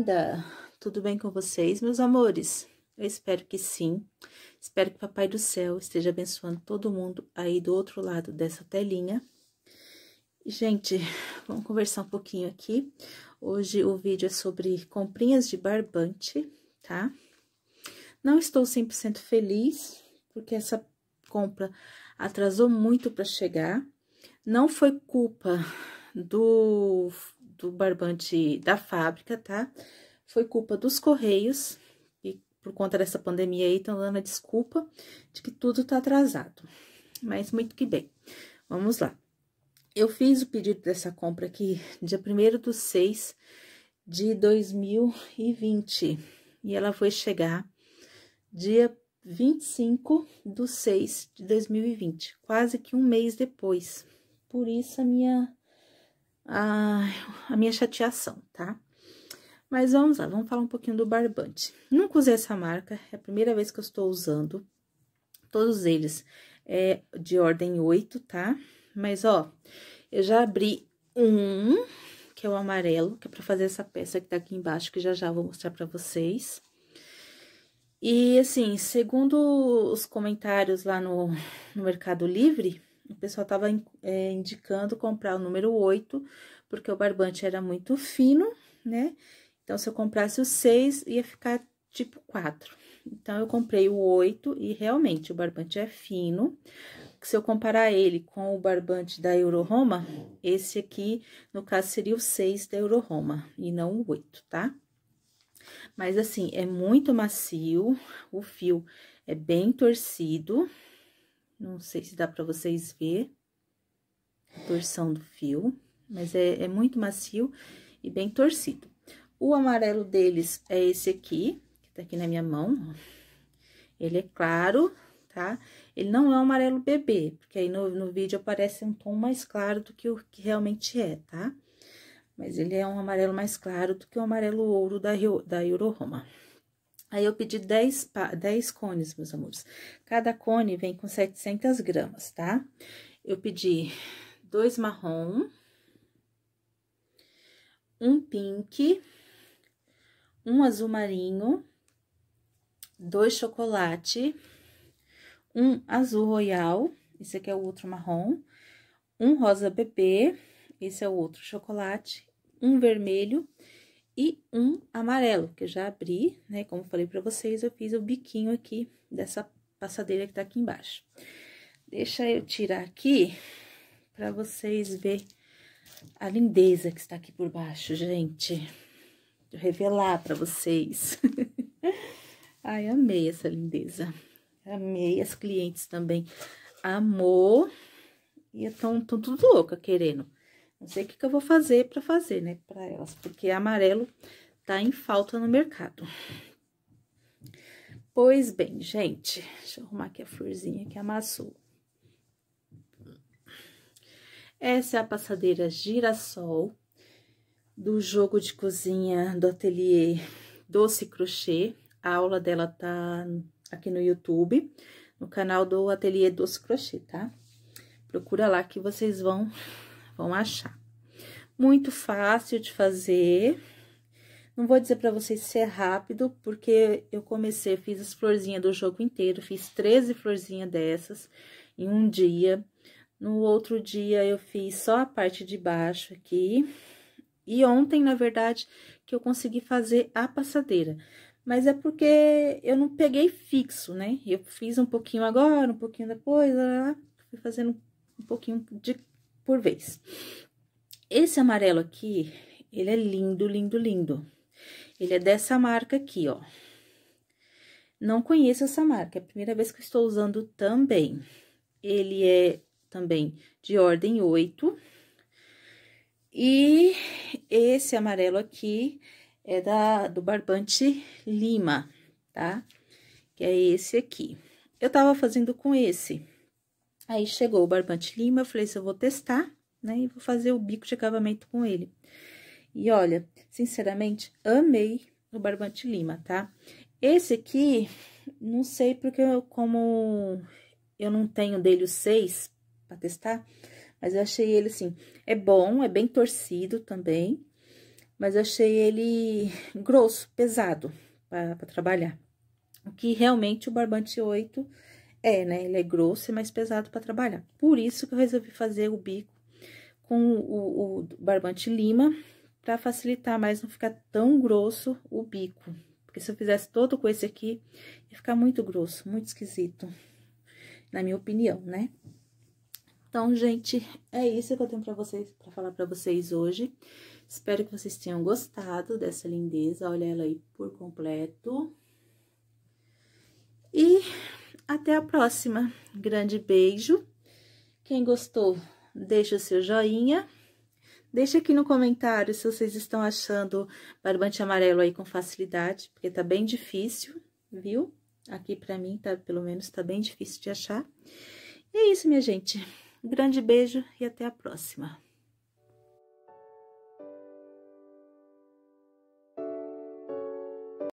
Linda! Tudo bem com vocês, meus amores? Eu espero que sim. Espero que o Papai do Céu esteja abençoando todo mundo aí do outro lado dessa telinha. Gente, vamos conversar um pouquinho aqui. Hoje o vídeo é sobre comprinhas de barbante, tá? Não estou 100% feliz, porque essa compra atrasou muito para chegar. Não foi culpa do do barbante da fábrica, tá? Foi culpa dos correios, e por conta dessa pandemia aí, estão dando a desculpa de que tudo tá atrasado. Mas muito que bem. Vamos lá. Eu fiz o pedido dessa compra aqui dia 1 do 6 de 2020. E ela foi chegar dia 25 do 6 de 2020, quase que um mês depois. Por isso a minha a, a minha chateação, tá? Mas vamos lá, vamos falar um pouquinho do barbante. Nunca usei essa marca, é a primeira vez que eu estou usando. Todos eles é de ordem 8, tá? Mas, ó, eu já abri um, que é o amarelo, que é pra fazer essa peça que tá aqui embaixo, que já já vou mostrar pra vocês. E, assim, segundo os comentários lá no, no Mercado Livre, o pessoal estava é, indicando comprar o número 8, porque o barbante era muito fino, né? Então, se eu comprasse o 6, ia ficar tipo 4. Então, eu comprei o 8 e realmente o barbante é fino. Se eu comparar ele com o barbante da Euroroma, esse aqui, no caso, seria o 6 da Euroroma e não o 8, tá? Mas, assim, é muito macio, o fio é bem torcido, não sei se dá para vocês ver a torção do fio, mas é, é muito macio e bem torcido. O amarelo deles é esse aqui, que tá aqui na minha mão. Ele é claro, tá? Ele não é um amarelo bebê, porque aí no, no vídeo aparece um tom mais claro do que o que realmente é, tá? Mas ele é um amarelo mais claro do que o amarelo ouro da, da Euro Roma. Aí eu pedi 10, 10 cones, meus amores. Cada cone vem com 700 gramas, tá? Eu pedi dois marrom, um pink, um azul marinho, dois chocolate, um azul royal, esse aqui é o outro marrom, um rosa bebê, esse é o outro chocolate, um vermelho e um amarelo, que eu já abri, né? Como falei pra vocês, eu fiz o biquinho aqui dessa passadeira que tá aqui embaixo. Deixa eu tirar aqui pra vocês verem a lindeza que está aqui por baixo, gente. eu revelar pra vocês. Ai, amei essa lindeza. Amei, as clientes também amou. E estão tudo louca querendo. Não sei o que, que eu vou fazer para fazer, né, para elas, porque amarelo tá em falta no mercado. Pois bem, gente, deixa eu arrumar aqui a florzinha que amassou. Essa é a passadeira girassol do jogo de cozinha do ateliê Doce Crochê. A aula dela tá aqui no YouTube, no canal do ateliê Doce Crochê, tá? Procura lá que vocês vão vão achar. Muito fácil de fazer. Não vou dizer para vocês ser é rápido, porque eu comecei, fiz as florzinhas do jogo inteiro, fiz 13 florzinhas dessas em um dia. No outro dia, eu fiz só a parte de baixo aqui. E ontem, na verdade, que eu consegui fazer a passadeira. Mas é porque eu não peguei fixo, né? Eu fiz um pouquinho agora, um pouquinho depois, lá, lá, fui fazendo um pouquinho de por vez. Esse amarelo aqui, ele é lindo, lindo, lindo. Ele é dessa marca aqui, ó. Não conheço essa marca, é a primeira vez que estou usando também. Ele é também de ordem 8. E esse amarelo aqui é da, do barbante Lima, tá? Que é esse aqui. Eu tava fazendo com esse. Aí chegou o barbante lima, eu falei se assim, eu vou testar, né? E vou fazer o bico de acabamento com ele. E olha, sinceramente, amei o barbante lima, tá? Esse aqui, não sei porque eu, como eu não tenho dele os seis para testar, mas eu achei ele assim, é bom, é bem torcido também, mas eu achei ele grosso, pesado para trabalhar. O que realmente o barbante 8 é, né? Ele é grosso e mais pesado para trabalhar. Por isso que eu resolvi fazer o bico com o, o barbante lima, para facilitar mais, não ficar tão grosso o bico. Porque se eu fizesse todo com esse aqui, ia ficar muito grosso, muito esquisito, na minha opinião, né? Então, gente, é isso que eu tenho para vocês, para falar para vocês hoje. Espero que vocês tenham gostado dessa lindeza. Olha ela aí por completo. E até a próxima. Grande beijo. Quem gostou, deixa o seu joinha. Deixa aqui no comentário se vocês estão achando barbante amarelo aí com facilidade, porque tá bem difícil, viu? Aqui pra mim, tá, pelo menos, tá bem difícil de achar. E é isso, minha gente. Grande beijo e até a próxima.